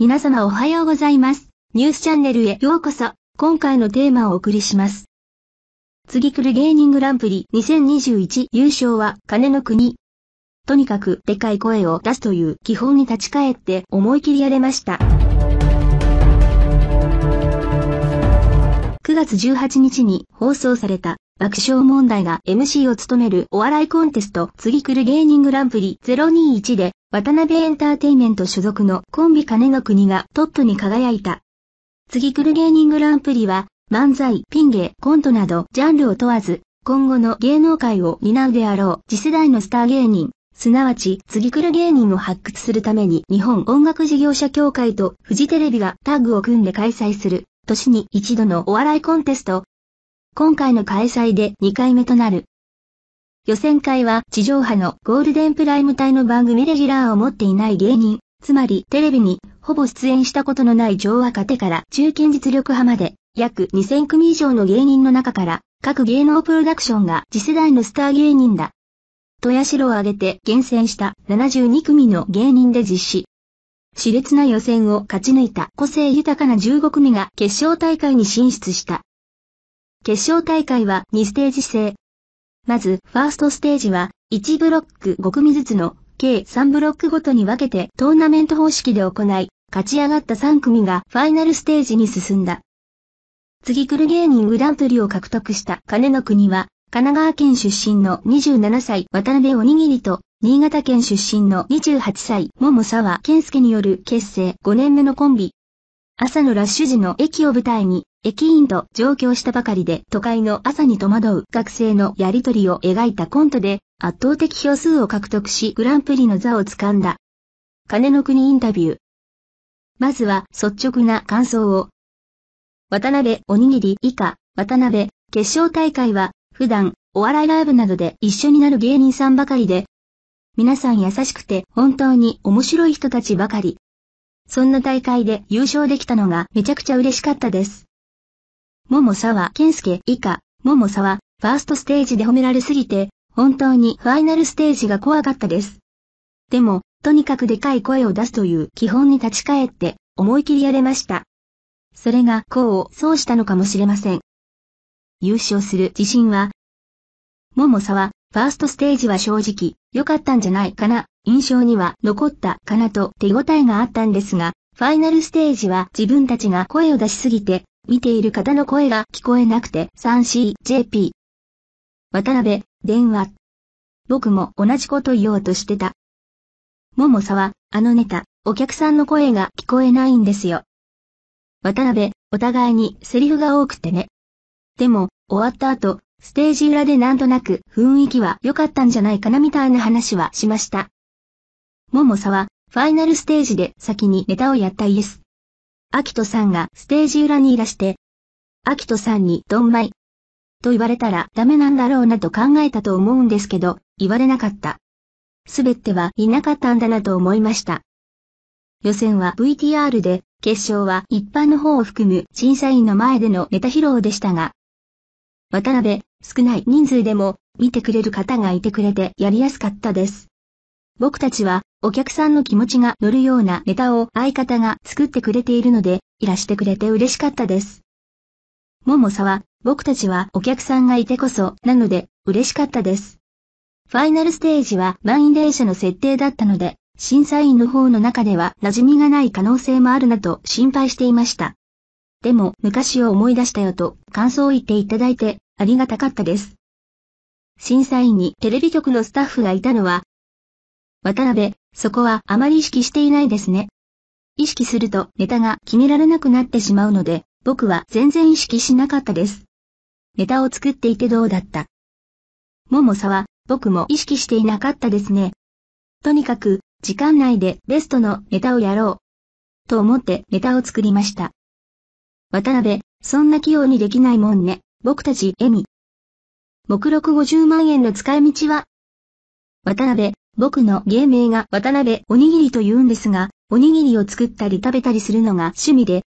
皆様おはようございます。ニュースチャンネルへようこそ。今回のテーマをお送りします。次くる芸人グランプリ2021優勝は金の国。とにかくでかい声を出すという基本に立ち返って思い切りやれました。9月18日に放送された爆笑問題が MC を務めるお笑いコンテスト次くる芸人グランプリ021で渡辺エンターテイメント所属のコンビ金の国がトップに輝いた。次くる芸人グランプリは、漫才、ピン芸、コントなど、ジャンルを問わず、今後の芸能界を担うであろう次世代のスター芸人、すなわち次くる芸人を発掘するために日本音楽事業者協会とフジテレビがタッグを組んで開催する、年に一度のお笑いコンテスト。今回の開催で2回目となる予選会は地上波のゴールデンプライム帯の番組レギュラーを持っていない芸人、つまりテレビにほぼ出演したことのない上若手から中堅実力派まで、約2000組以上の芸人の中から、各芸能プロダクションが次世代のスター芸人だ。とやしろを挙げて厳選した72組の芸人で実施。熾烈な予選を勝ち抜いた個性豊かな15組が決勝大会に進出した。決勝大会は2ステージ制、まず、ファーストステージは、1ブロック5組ずつの、計3ブロックごとに分けてトーナメント方式で行い、勝ち上がった3組がファイナルステージに進んだ。次来る芸人グランプリを獲得した金の国は、神奈川県出身の27歳渡辺おにぎりと、新潟県出身の28歳桃沢健介による結成5年目のコンビ。朝のラッシュ時の駅を舞台に、駅員と上京したばかりで都会の朝に戸惑う学生のやりとりを描いたコントで圧倒的票数を獲得しグランプリの座を掴んだ。金の国インタビュー。まずは率直な感想を。渡辺おにぎり以下、渡辺、決勝大会は普段お笑いライブなどで一緒になる芸人さんばかりで、皆さん優しくて本当に面白い人たちばかり。そんな大会で優勝できたのがめちゃくちゃ嬉しかったです。桃沢健介以下、桃沢、ファーストステージで褒められすぎて、本当にファイナルステージが怖かったです。でも、とにかくでかい声を出すという基本に立ち返って、思い切りやれました。それが功を奏したのかもしれません。優勝する自信は、桃沢、ファーストステージは正直、良かったんじゃないかな、印象には残ったかなと手応えがあったんですが、ファイナルステージは自分たちが声を出しすぎて、見ている方の声が聞こえなくて 3CJP。渡辺、電話。僕も同じこと言おうとしてた。桃沢、あのネタ、お客さんの声が聞こえないんですよ。渡辺、お互いにセリフが多くてね。でも、終わった後、ステージ裏でなんとなく雰囲気は良かったんじゃないかなみたいな話はしました。桃沢、ファイナルステージで先にネタをやったイエス。アキトさんがステージ裏にいらして、アキトさんにドンマイと言われたらダメなんだろうなと考えたと思うんですけど、言われなかった。すべてはいなかったんだなと思いました。予選は VTR で、決勝は一般の方を含む審査員の前でのネタ披露でしたが、渡辺、少ない人数でも見てくれる方がいてくれてやりやすかったです。僕たちは、お客さんの気持ちが乗るようなネタを相方が作ってくれているので、いらしてくれて嬉しかったです。ももさは、僕たちはお客さんがいてこそ、なので、嬉しかったです。ファイナルステージは満員電車の設定だったので、審査員の方の中では馴染みがない可能性もあるなと心配していました。でも、昔を思い出したよと感想を言っていただいて、ありがたかったです。審査員にテレビ局のスタッフがいたのは、渡辺、そこはあまり意識していないですね。意識するとネタが決められなくなってしまうので、僕は全然意識しなかったです。ネタを作っていてどうだった桃沢、僕も意識していなかったですね。とにかく、時間内でベストのネタをやろう。と思ってネタを作りました。渡辺、そんな器用にできないもんね、僕たち、エミ。目録50万円の使い道は渡辺、僕の芸名が渡辺おにぎりと言うんですが、おにぎりを作ったり食べたりするのが趣味で、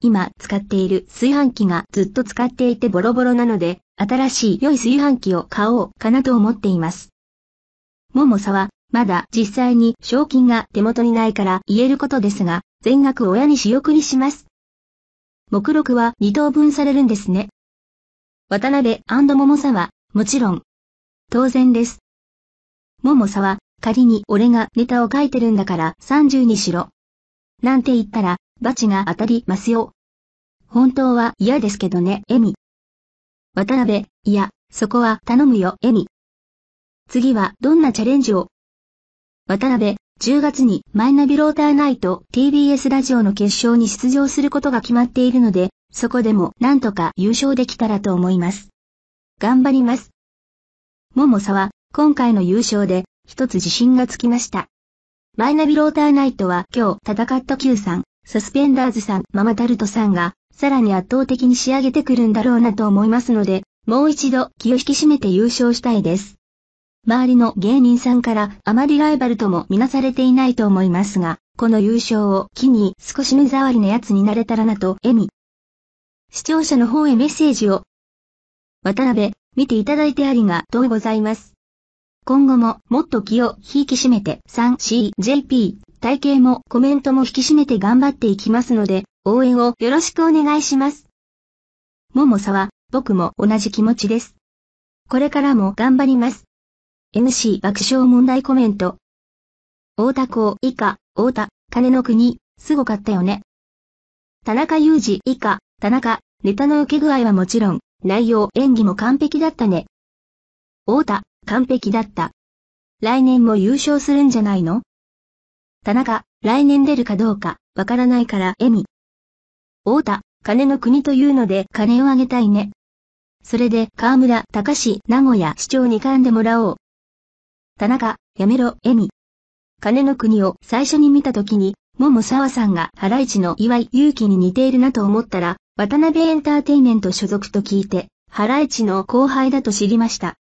今使っている炊飯器がずっと使っていてボロボロなので、新しい良い炊飯器を買おうかなと思っています。ももさは、まだ実際に賞金が手元にないから言えることですが、全額親に仕送りします。目録は2等分されるんですね。渡辺ももさは、もちろん。当然です。桃沢、仮に俺がネタを書いてるんだから30にしろ。なんて言ったら、罰が当たりますよ。本当は嫌ですけどね、エミ。渡辺、いや、そこは頼むよ、エミ。次はどんなチャレンジを渡辺、10月にマイナビローターナイト TBS ラジオの決勝に出場することが決まっているので、そこでもなんとか優勝できたらと思います。頑張ります。桃沢、今回の優勝で、一つ自信がつきました。マイナビローターナイトは今日戦った Q さん、サスペンダーズさん、ママタルトさんが、さらに圧倒的に仕上げてくるんだろうなと思いますので、もう一度気を引き締めて優勝したいです。周りの芸人さんからあまりライバルともみなされていないと思いますが、この優勝を機に少し目障りな奴になれたらなと、笑み。視聴者の方へメッセージを。渡辺、見ていただいてありがとうございます。今後ももっと気を引き締めて 3CJP 体型もコメントも引き締めて頑張っていきますので、応援をよろしくお願いします。ももさは、僕も同じ気持ちです。これからも頑張ります。MC 爆笑問題コメント。大田校以下、大田、金の国、すごかったよね。田中裕二以下、田中、ネタの受け具合はもちろん、内容演技も完璧だったね。大田、完璧だった。来年も優勝するんじゃないの田中、来年出るかどうか、わからないからエみ。大田、金の国というので金をあげたいね。それで河村、高志、名古屋市長に噛んでもらおう。田中、やめろ、エみ。金の国を最初に見た時に、桃沢さんがハライチの岩井勇気に似ているなと思ったら、渡辺エンターテイメント所属と聞いて、ハライチの後輩だと知りました。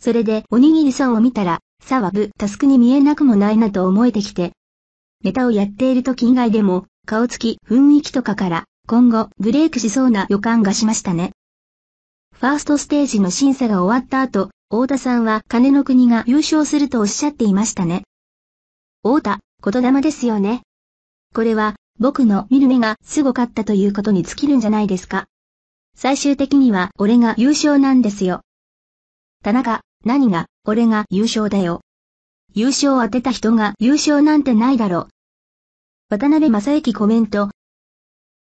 それでおにぎりさんを見たら、さわぶタスクに見えなくもないなと思えてきて。ネタをやっている時以外でも、顔つき、雰囲気とかから、今後ブレイクしそうな予感がしましたね。ファーストステージの審査が終わった後、太田さんは金の国が優勝するとおっしゃっていましたね。太田、言霊ですよね。これは、僕の見る目がすごかったということに尽きるんじゃないですか。最終的には俺が優勝なんですよ。田中、何が、俺が優勝だよ。優勝を当てた人が優勝なんてないだろ。渡辺正行コメント。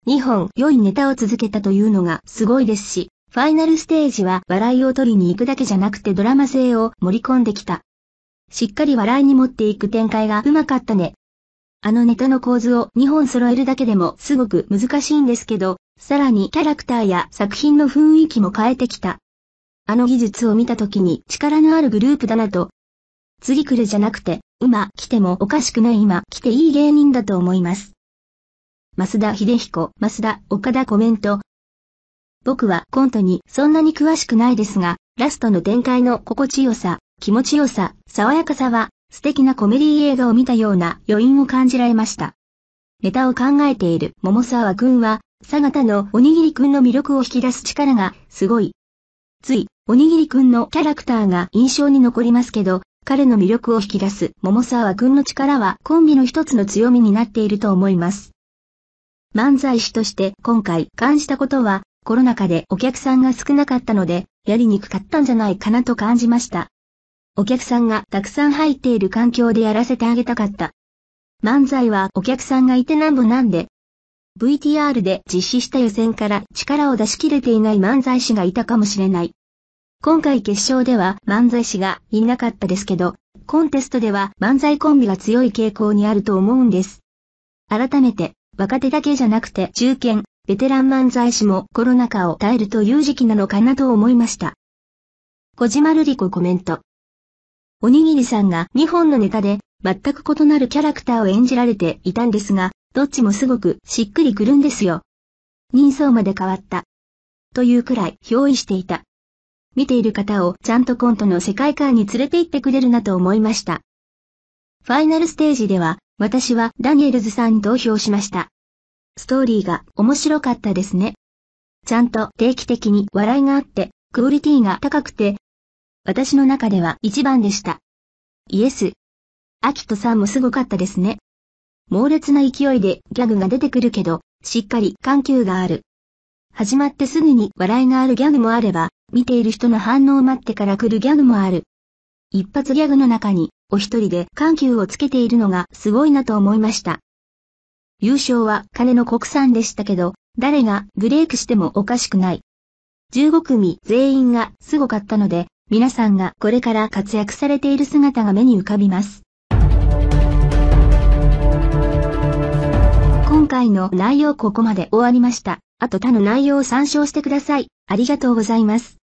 2本良いネタを続けたというのがすごいですし、ファイナルステージは笑いを取りに行くだけじゃなくてドラマ性を盛り込んできた。しっかり笑いに持っていく展開がうまかったね。あのネタの構図を2本揃えるだけでもすごく難しいんですけど、さらにキャラクターや作品の雰囲気も変えてきた。あの技術を見た時に力のあるグループだなと。次来るじゃなくて、今来てもおかしくない今来ていい芸人だと思います。増田秀彦、増田岡田コメント。僕はコントにそんなに詳しくないですが、ラストの展開の心地よさ、気持ちよさ、爽やかさは、素敵なコメディ映画を見たような余韻を感じられました。ネタを考えている桃沢くんは、佐賀田のおにぎりくんの魅力を引き出す力がすごいつい、おにぎりくんのキャラクターが印象に残りますけど、彼の魅力を引き出す桃沢くんの力はコンビの一つの強みになっていると思います。漫才師として今回感じたことは、コロナ禍でお客さんが少なかったので、やりにくかったんじゃないかなと感じました。お客さんがたくさん入っている環境でやらせてあげたかった。漫才はお客さんがいてなんぼなんで、VTR で実施した予選から力を出し切れていない漫才師がいたかもしれない。今回決勝では漫才師がいなかったですけど、コンテストでは漫才コンビが強い傾向にあると思うんです。改めて、若手だけじゃなくて中堅、ベテラン漫才師もコロナ禍を耐えるという時期なのかなと思いました。小島瑠璃子コメント。おにぎりさんが2本のネタで全く異なるキャラクターを演じられていたんですが、どっちもすごくしっくりくるんですよ。人相まで変わった。というくらい憑依していた。見ている方をちゃんとコントの世界観に連れて行ってくれるなと思いました。ファイナルステージでは、私はダニエルズさんに投票しました。ストーリーが面白かったですね。ちゃんと定期的に笑いがあって、クオリティが高くて、私の中では一番でした。イエス。アキトさんもすごかったですね。猛烈な勢いでギャグが出てくるけど、しっかり緩急がある。始まってすぐに笑いがあるギャグもあれば、見ている人の反応を待ってから来るギャグもある。一発ギャグの中に、お一人で緩急をつけているのがすごいなと思いました。優勝は金の国産でしたけど、誰がブレイクしてもおかしくない。15組全員がすごかったので、皆さんがこれから活躍されている姿が目に浮かびます。回の内容ここまで終わりました。あと他の内容を参照してください。ありがとうございます。